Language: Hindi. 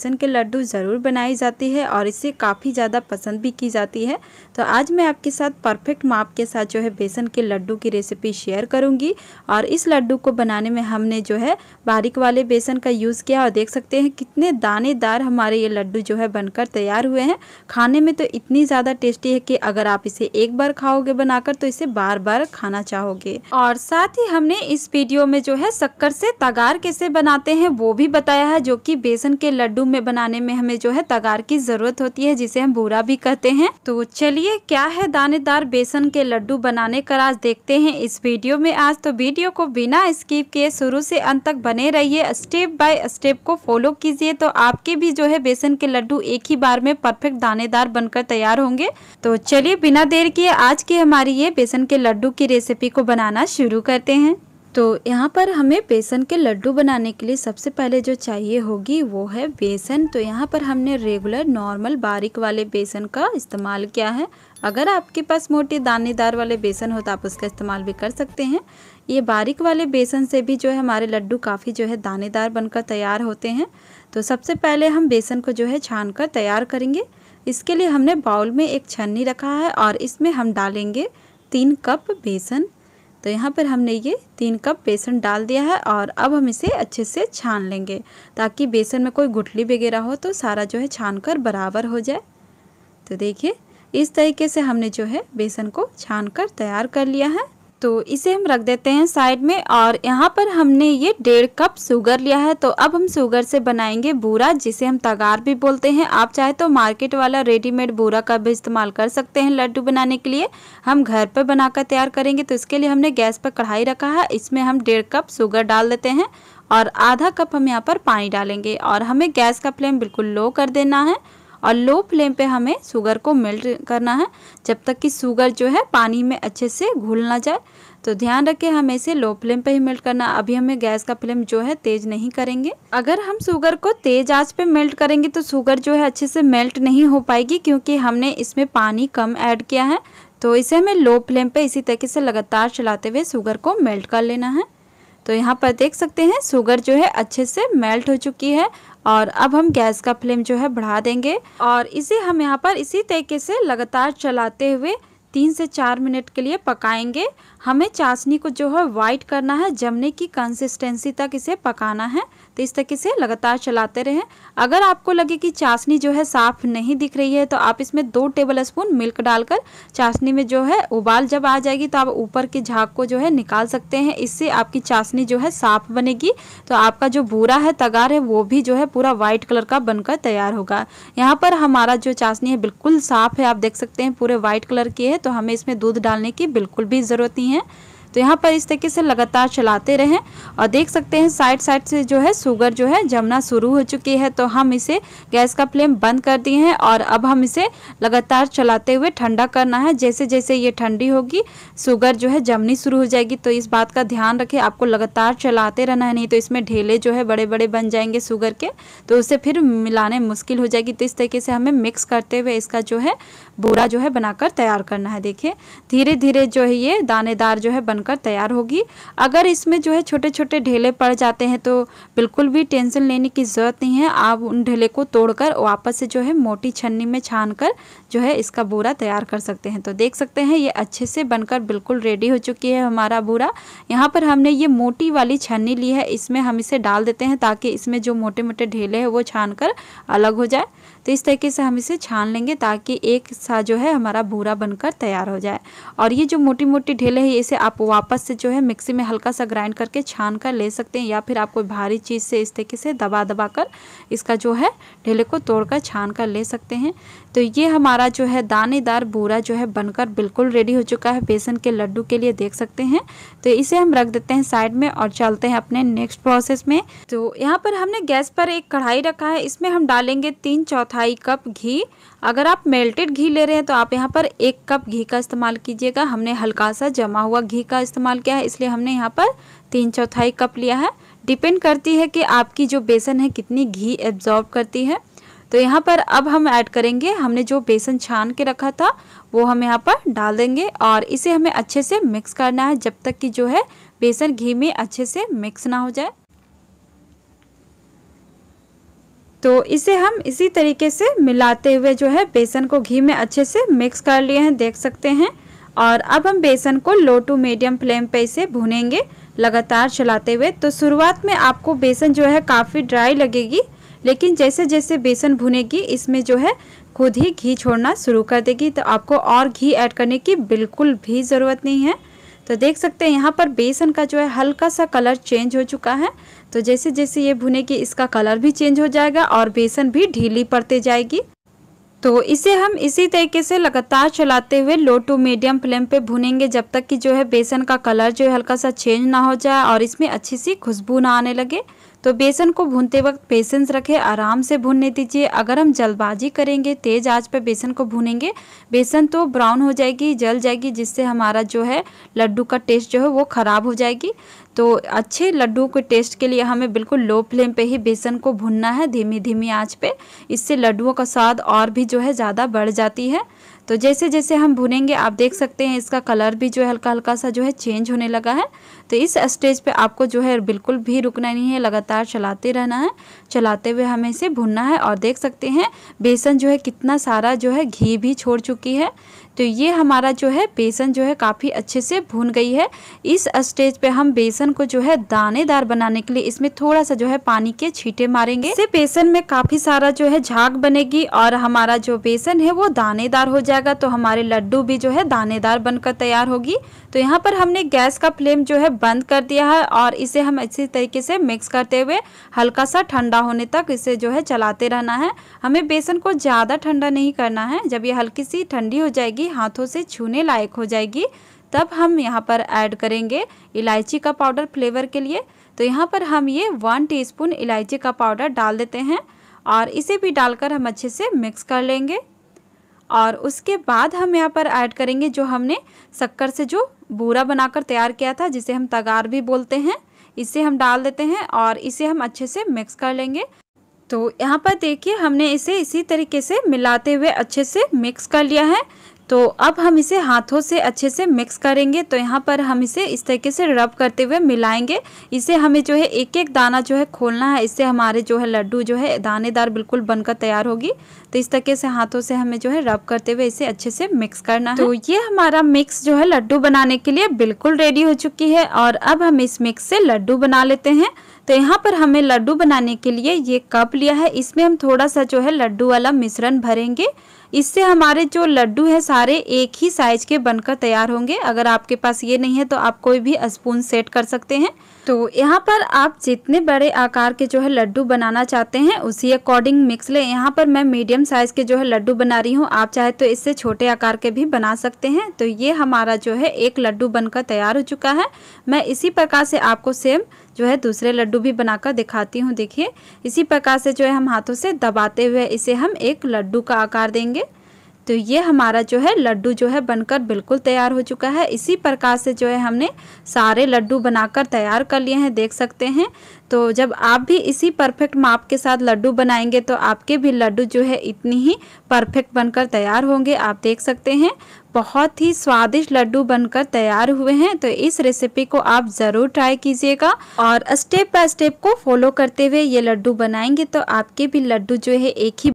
बेसन के लड्डू ज़रूर बनाई जाती है और इसे काफ़ी ज़्यादा पसंद भी की जाती है तो आज मैं आपके साथ परफेक्ट माप के साथ जो है बेसन के लड्डू की रेसिपी शेयर करूँगी और इस लड्डू को बनाने में हमने जो है बारीक वाले बेसन का यूज़ किया और देख सकते हैं कितने दानेदार हमारे ये लड्डू जो है बनकर तैयार हुए हैं खाने में तो इतनी ज़्यादा टेस्टी है कि अगर आप इसे एक बार खाओगे बनाकर तो इसे बार बार खाना चाहोगे और साथ ही हमने इस वीडियो में जो है शक्कर से तगार कैसे बनाते हैं वो भी बताया है जो कि बेसन के लड्डू में बनाने में हमें जो है तगार की ज़रूरत होती है जिसे हम बूरा भी कहते हैं तो चलिए क्या है दानेदार बेसन के लड्डू बनाने का राज देखते हैं इस वीडियो में आज तो वीडियो को बिना स्किप किए शुरू से अंत तक बने रहिए स्टेप बाय स्टेप को फॉलो कीजिए तो आपके भी जो है बेसन के लड्डू एक ही बार में परफेक्ट दानेदार बनकर तैयार होंगे तो चलिए बिना देर किए आज की हमारी ये बेसन के लड्डू की रेसिपी को बनाना शुरू करते हैं तो यहाँ पर हमें बेसन के लड्डू बनाने के लिए सबसे पहले जो चाहिए होगी वो है बेसन तो यहाँ पर हमने रेगुलर नॉर्मल बारीक वाले बेसन का इस्तेमाल किया है अगर आपके पास मोटे दानेदार वाले बेसन हो तो आप उसका इस्तेमाल भी कर सकते हैं ये बारीक वाले बेसन से भी जो है हमारे लड्डू काफ़ी जो है दानेदार बनकर तैयार होते हैं तो सबसे पहले हम बेसन को जो है छान कर तैयार करेंगे इसके लिए हमने बाउल में एक छन्नी रखा है और इसमें हम डालेंगे तीन कप बेसन तो यहाँ पर हमने ये तीन कप बेसन डाल दिया है और अब हम इसे अच्छे से छान लेंगे ताकि बेसन में कोई गुठली वगैरह हो तो सारा जो है छान कर बराबर हो जाए तो देखिए इस तरीके से हमने जो है बेसन को छान कर तैयार कर लिया है तो इसे हम रख देते हैं साइड में और यहाँ पर हमने ये डेढ़ कप शुगर लिया है तो अब हम शुगर से बनाएंगे बूरा जिसे हम तगार भी बोलते हैं आप चाहे तो मार्केट वाला रेडीमेड बूरा का भी इस्तेमाल कर सकते हैं लड्डू बनाने के लिए हम घर पर बनाकर तैयार करेंगे तो इसके लिए हमने गैस पर कढ़ाई रखा है इसमें हम डेढ़ कप शुगर डाल देते हैं और आधा कप हम यहाँ पर पानी डालेंगे और हमें गैस का फ्लेम बिल्कुल लो कर देना है और लो फ्लेम पे हमें शुगर को मेल्ट करना है जब तक कि शुगर जो है पानी में अच्छे से घुल ना जाए तो ध्यान रखें हमें इसे लो फ्लेम पे ही मेल्ट करना अभी हमें गैस का फ्लेम जो है तेज नहीं करेंगे अगर हम शुगर को तेज आंच पे मेल्ट करेंगे तो शुगर जो है अच्छे से मेल्ट नहीं हो पाएगी क्योंकि हमने इसमें पानी कम ऐड किया है तो इसे हमें लो फ्लेम पे इसी तरीके से लगातार चलाते हुए शुगर को मेल्ट कर लेना है तो यहाँ पर देख सकते हैं शुगर जो है अच्छे से मेल्ट हो चुकी है और अब हम गैस का फ्लेम जो है बढ़ा देंगे और इसे हम यहाँ पर इसी तरीके से लगातार चलाते हुए तीन से चार मिनट के लिए पकाएंगे हमें चाशनी को जो है वाइट करना है जमने की कंसिस्टेंसी तक इसे पकाना है तो इस तरीके से लगातार चलाते रहें अगर आपको लगे कि चाशनी जो है साफ़ नहीं दिख रही है तो आप इसमें दो टेबल स्पून मिल्क डालकर चाशनी में जो है उबाल जब आ जाएगी तो आप ऊपर के झाग को जो है निकाल सकते हैं इससे आपकी चाशनी जो है साफ़ बनेगी तो आपका जो भूरा है तगार है वो भी जो है पूरा व्हाइट कलर का बनकर तैयार होगा यहाँ पर हमारा जो चाशनी है बिल्कुल साफ़ है आप देख सकते हैं पूरे व्हाइट कलर की है तो हमें इसमें दूध डालने की बिल्कुल भी ज़रूरत नहीं है तो यहाँ पर इस तरीके से लगातार चलाते रहें और देख सकते हैं साइड साइड से जो है शुगर जो है जमना शुरू हो चुकी है तो हम इसे गैस का फ्लेम बंद कर दिए हैं और अब हम इसे लगातार चलाते हुए ठंडा करना है जैसे जैसे ये ठंडी होगी शुगर जो है जमनी शुरू हो जाएगी तो इस बात का ध्यान रखें आपको लगातार चलाते रहना है नहीं तो इसमें ढेले जो है बड़े बड़े बन जाएंगे शुगर के तो उसे फिर मिलाने मुश्किल हो जाएगी तो इस तरीके से हमें मिक्स करते हुए इसका जो है बोरा जो है बनाकर तैयार करना है देखिए धीरे धीरे जो है ये दानेदार जो है बन बनकर तैयार होगी अगर इसमें जो है छोटे छोटे ढेले पड़ जाते हैं तो बिल्कुल भी टेंशन लेने की ज़रूरत नहीं है आप उन ढेले को तोड़कर वापस से जो है मोटी छन्नी में छान कर जो है इसका बूरा तैयार कर सकते हैं तो देख सकते हैं ये अच्छे से बनकर बिल्कुल रेडी हो चुकी है हमारा बूरा यहाँ पर हमने ये मोटी वाली छन्नी ली है इसमें हम इसे डाल देते हैं ताकि इसमें जो मोटे मोटे ढेले हैं वो छान कर अलग हो जाए तो इस तरीके से हम इसे छान लेंगे ताकि एक सा जो है हमारा भूरा बनकर तैयार हो जाए और ये जो मोटी मोटी ढेले है इसे आप वापस से जो है मिक्सी में हल्का सा ग्राइंड करके छान कर ले सकते हैं या फिर आप कोई भारी चीज़ से इस तरीके से दबा दबा कर इसका जो है ढेले को तोड़कर छान कर ले सकते हैं तो ये हमारा जो है दानेदार बूरा जो है बनकर बिल्कुल रेडी हो चुका है बेसन के लड्डू के लिए देख सकते हैं तो इसे हम रख देते हैं साइड में और चलते हैं अपने नेक्स्ट प्रोसेस में तो यहाँ पर हमने गैस पर एक कढ़ाई रखा है इसमें हम डालेंगे तीन चौथाई कप घी अगर आप मेल्टेड घी ले रहे हैं तो आप यहाँ पर एक कप घी का इस्तेमाल कीजिएगा हमने हल्का सा जमा हुआ घी का इस्तेमाल किया है इसलिए हमने यहाँ पर तीन चौथाई कप लिया है डिपेंड करती है कि आपकी जो बेसन है कितनी घी एब्जॉर्ब करती है तो यहाँ पर अब हम ऐड करेंगे हमने जो बेसन छान के रखा था वो हम यहाँ पर डाल देंगे और इसे हमें अच्छे से मिक्स करना है जब तक कि जो है बेसन घी में अच्छे से मिक्स ना हो जाए तो इसे हम इसी तरीके से मिलाते हुए जो है बेसन को घी में अच्छे से मिक्स कर लिए हैं देख सकते हैं और अब हम बेसन को लो टू मीडियम फ्लेम पे इसे भुनेंगे लगातार चलाते हुए तो शुरुआत में आपको बेसन जो है काफ़ी ड्राई लगेगी लेकिन जैसे जैसे बेसन भुनेगी इसमें जो है खुद ही घी छोड़ना शुरू कर देगी तो आपको और घी ऐड करने की बिल्कुल भी ज़रूरत नहीं है तो देख सकते हैं यहाँ पर बेसन का जो है हल्का सा कलर चेंज हो चुका है तो जैसे जैसे ये भुनेगी इसका कलर भी चेंज हो जाएगा और बेसन भी ढीली पड़ते जाएगी तो इसे हम इसी तरीके से लगातार चलाते हुए लो टू मीडियम फ्लेम पे भुनेंगे जब तक कि जो है बेसन का कलर जो है हल्का सा चेंज ना हो जाए और इसमें अच्छी सी खुशबू ना आने लगे तो बेसन को भूनते वक्त पेशेंस रखें आराम से भूनने दीजिए अगर हम जल्दबाजी करेंगे तेज़ आंच पर बेसन को भूनेंगे बेसन तो ब्राउन हो जाएगी जल जाएगी जिससे हमारा जो है लड्डू का टेस्ट जो है वो ख़राब हो जाएगी तो अच्छे लड्डू के टेस्ट के लिए हमें बिल्कुल लो फ्लेम पे ही बेसन को भुनना है धीमी धीमी आंच पे इससे लड्डुओं का स्वाद और भी जो है ज़्यादा बढ़ जाती है तो जैसे जैसे हम भुनेंगे आप देख सकते हैं इसका कलर भी जो है हल्का हल्का सा जो है चेंज होने लगा है तो इस स्टेज पे आपको जो है बिल्कुल भी रुकना नहीं है लगातार चलाते रहना है चलाते हुए हमें इसे भुनना है और देख सकते हैं बेसन जो है कितना सारा जो है घी भी छोड़ चुकी है तो ये हमारा जो है बेसन जो है काफ़ी अच्छे से भून गई है इस स्टेज पे हम बेसन को जो है दानेदार बनाने के लिए इसमें थोड़ा सा जो है पानी के छींटे मारेंगे इससे बेसन में काफ़ी सारा जो है झाग बनेगी और हमारा जो बेसन है वो दानेदार हो जाएगा तो हमारे लड्डू भी जो है दानेदार बनकर तैयार होगी तो यहाँ पर हमने गैस का फ्लेम जो है बंद कर दिया है और इसे हम अच्छी तरीके से मिक्स करते हुए हल्का सा ठंडा होने तक इसे जो है चलाते रहना है हमें बेसन को ज़्यादा ठंडा नहीं करना है जब ये हल्की सी ठंडी हो जाएगी हाथों से छूने लायक हो जाएगी तब हम यहाँ पर ऐड करेंगे इलायची का पाउडर फ्लेवर के लिए तो यहाँ पर हम ये वन टीस्पून इलायची का पाउडर डाल देते हैं और इसे भी डालकर हम अच्छे से मिक्स कर लेंगे और उसके बाद हम यहाँ पर ऐड करेंगे जो हमने शक्कर से जो बूरा बनाकर तैयार किया था जिसे हम तगार भी बोलते हैं इसे हम डाल देते हैं और इसे हम अच्छे से मिक्स कर लेंगे तो यहाँ पर देखिए हमने इसे इसी तरीके से मिलाते हुए अच्छे से मिक्स कर लिया है तो अब हम इसे हाथों से अच्छे से मिक्स करेंगे तो यहाँ पर हम इसे इस तरीके से रब करते हुए मिलाएंगे इसे हमें जो है एक एक दाना जो है खोलना है इससे हमारे जो है लड्डू जो है दानेदार बिल्कुल बनकर तैयार होगी तो इस तरीके से हाथों से हमें जो है रब करते हुए इसे अच्छे से मिक्स करना है तो ये हमारा मिक्स जो है लड्डू बनाने के लिए बिल्कुल रेडी हो चुकी है और अब हम इस मिक्स से लड्डू बना लेते हैं तो यहाँ पर हमें लड्डू बनाने के लिए ये कप लिया है इसमें हम थोड़ा सा जो है लड्डू वाला मिश्रण भरेंगे इससे हमारे जो लड्डू है सारे एक ही साइज के बनकर तैयार होंगे अगर आपके पास ये नहीं है तो आप कोई भी स्पून सेट कर सकते हैं तो यहाँ पर आप जितने बड़े आकार के जो है लड्डू बनाना चाहते हैं उसी अकॉर्डिंग मिक्स लें यहाँ पर मैं मीडियम साइज़ के जो है लड्डू बना रही हूँ आप चाहे तो इससे छोटे आकार के भी बना सकते हैं तो ये हमारा जो है एक लड्डू बनकर तैयार हो चुका है मैं इसी प्रकार से आपको सेम जो है दूसरे लड्डू भी बनाकर दिखाती हूँ देखिए इसी प्रकार से जो है हम हाथों से दबाते हुए इसे हम एक लड्डू का आकार देंगे तो ये हमारा जो है लड्डू जो है बनकर बिल्कुल तैयार हो चुका है इसी प्रकार से जो है हमने सारे लड्डू बनाकर तैयार कर लिए हैं देख सकते हैं तो जब आप भी इसी परफेक्ट माप के साथ लड्डू बनाएंगे तो आपके भी लड्डू जो है इतनी ही परफेक्ट बनकर तैयार होंगे आप देख सकते हैं बहुत ही स्वादिष्ट लड्डू बनकर तैयार हुए हैं तो इस रेसिपी को आप ज़रूर ट्राई कीजिएगा और स्टेप बाय स्टेप को फॉलो करते हुए ये लड्डू बनाएंगे तो आपके भी लड्डू जो है एक ही